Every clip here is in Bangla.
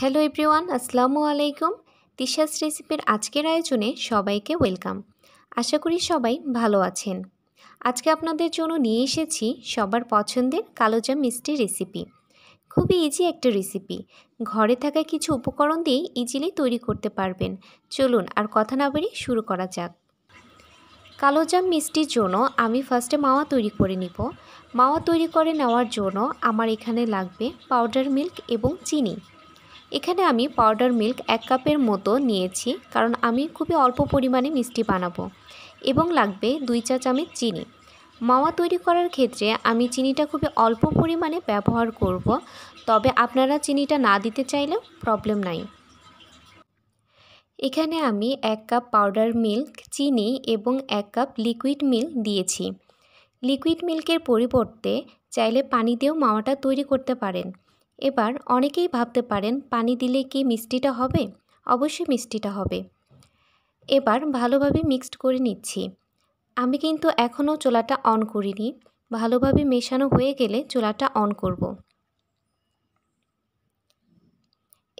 হ্যালো এভরিওয়ান আসসালামু আলাইকুম তিশাস রেসিপির আজকের আয়োজনে সবাইকে ওয়েলকাম আশা করি সবাই ভালো আছেন আজকে আপনাদের জন্য নিয়ে এসেছি সবার পছন্দের কালোজাম মিষ্টি রেসিপি খুবই ইজি একটা রেসিপি ঘরে থাকা কিছু উপকরণ দিয়ে ইজিলি তৈরি করতে পারবেন চলুন আর কথা না বেরিয়ে শুরু করা যাক কালোজাম মিষ্টির জন্য আমি ফার্স্টে মাওয়া তৈরি করে নিব মাওয়া তৈরি করে নেওয়ার জন্য আমার এখানে লাগবে পাউডার মিল্ক এবং চিনি এখানে আমি পাউডার মিল্ক এক কাপের মতো নিয়েছি কারণ আমি খুবই অল্প পরিমাণে মিষ্টি বানাবো এবং লাগবে দুই চা চামচ চিনি মাওয়া তৈরি করার ক্ষেত্রে আমি চিনিটা খুবই অল্প পরিমাণে ব্যবহার করব তবে আপনারা চিনিটা না দিতে চাইলেও প্রবলেম নাই এখানে আমি এক কাপ পাউডার মিল্ক চিনি এবং এক কাপ লিকুইড মিল্ক দিয়েছি লিকুইড মিল্কের পরিবর্তে চাইলে পানি দিয়েও মাওয়াটা তৈরি করতে পারেন এবার অনেকেই ভাবতে পারেন পানি দিলে কি মিষ্টিটা হবে অবশ্যই মিষ্টিটা হবে এবার ভালোভাবে মিক্সড করে নিচ্ছি আমি কিন্তু এখনও চোলাটা অন করিনি ভালোভাবে মেশানো হয়ে গেলে চোলাটা অন করব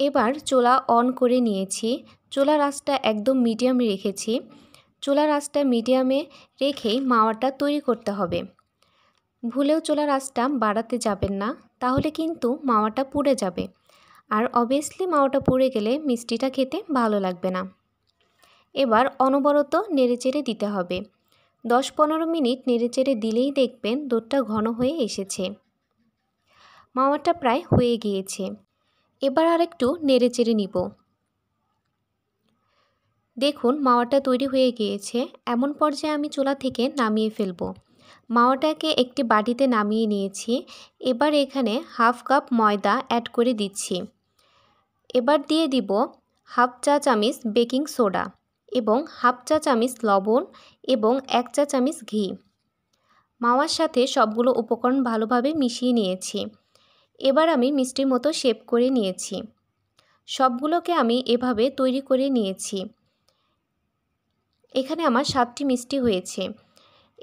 এবার চোলা অন করে নিয়েছি চোলা রাসটা একদম মিডিয়ামে রেখেছি চোলা রাসটা মিডিয়ামে রেখেই মাওয়াটা তৈরি করতে হবে ভুলেও চলার আঁচটা বাড়াতে যাবেন না তাহলে কিন্তু মাওয়াটা পুড়ে যাবে আর অবভিয়াসলি মাওয়াটা পুড়ে গেলে মিষ্টিটা খেতে ভালো লাগবে না এবার অনবরত নেড়েচেড়ে দিতে হবে দশ পনেরো মিনিট নেড়েচেড়ে দিলেই দেখবেন দোধটা ঘন হয়ে এসেছে মাওয়াটা প্রায় হয়ে গিয়েছে এবার আর একটু নেড়েচেড়ে নিব দেখুন মাওয়াটা তৈরি হয়ে গিয়েছে এমন পর্যায়ে আমি চোলা থেকে নামিয়ে ফেলবো মাওয়াটাকে একটি বাটিতে নামিয়ে নিয়েছি এবার এখানে হাফ কাপ ময়দা অ্যাড করে দিচ্ছি এবার দিয়ে দিব হাফ চা চামিচ বেকিং সোডা এবং হাফ চা চামিচ লবণ এবং এক চা চামিচ ঘি মাওয়ার সাথে সবগুলো উপকরণ ভালোভাবে মিশিয়ে নিয়েছি এবার আমি মিষ্টির মতো শেপ করে নিয়েছি সবগুলোকে আমি এভাবে তৈরি করে নিয়েছি এখানে আমার সাতটি মিষ্টি হয়েছে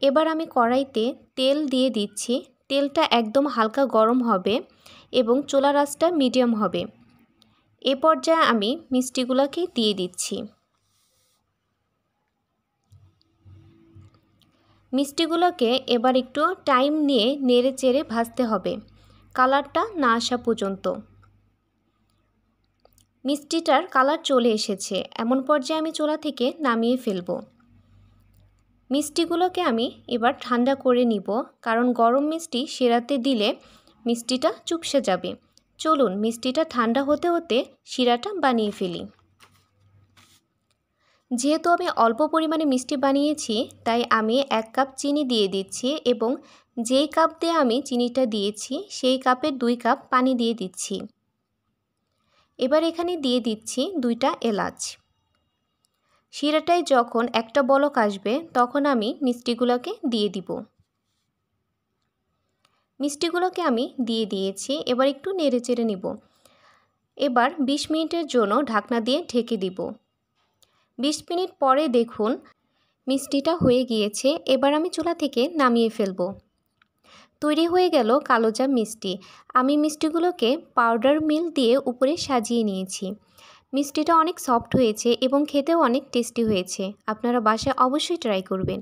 এবার আমি কড়াইতে তেল দিয়ে দিচ্ছি তেলটা একদম হালকা গরম হবে এবং চোলা রাসটা মিডিয়াম হবে এ পর্যায়ে আমি মিষ্টিগুলোকে দিয়ে দিচ্ছি মিষ্টিগুলোকে এবার একটু টাইম নিয়ে নেড়ে চেড়ে ভাজতে হবে কালারটা না আসা পর্যন্ত মিষ্টিটার কালার চলে এসেছে এমন পর্যায়ে আমি চোলা থেকে নামিয়ে ফেলবো মিষ্টিগুলোকে আমি এবার ঠান্ডা করে নিব কারণ গরম মিষ্টি শিরাতে দিলে মিষ্টিটা চুপসে যাবে চলুন মিষ্টিটা ঠান্ডা হতে হতে শিরাটা বানিয়ে ফেলি যেহেতু আমি অল্প পরিমাণে মিষ্টি বানিয়েছি তাই আমি এক কাপ চিনি দিয়ে দিচ্ছি এবং যেই কাপ দিয়ে আমি চিনিটা দিয়েছি সেই কাপে দুই কাপ পানি দিয়ে দিচ্ছি এবার এখানে দিয়ে দিচ্ছি দুইটা এলাচ শিরাটায় যখন একটা বলক আসবে তখন আমি মিষ্টিগুলোকে দিয়ে দিব মিষ্টিগুলোকে আমি দিয়ে দিয়েছি এবার একটু নেড়ে চেড়ে নিব এবার ২০ মিনিটের জন্য ঢাকনা দিয়ে ঢেকে দিব ২০ মিনিট পরে দেখুন মিষ্টিটা হয়ে গিয়েছে এবার আমি চুলা থেকে নামিয়ে ফেলব তৈরি হয়ে গেল কালোজাম মিষ্টি আমি মিষ্টিগুলোকে পাউডার মিল দিয়ে উপরে সাজিয়ে নিয়েছি মিষ্টিটা অনেক সফট হয়েছে এবং খেতেও অনেক টেস্টি হয়েছে আপনারা বাসায় অবশ্যই ট্রাই করবেন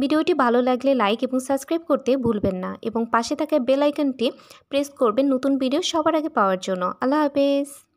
ভিডিওটি ভালো লাগলে লাইক এবং সাবস্ক্রাইব করতে ভুলবেন না এবং পাশে থাকা বেল আইকনটি প্রেস করবেন নতুন ভিডিও সবার আগে পাওয়ার জন্য আল্লাহ হাফেজ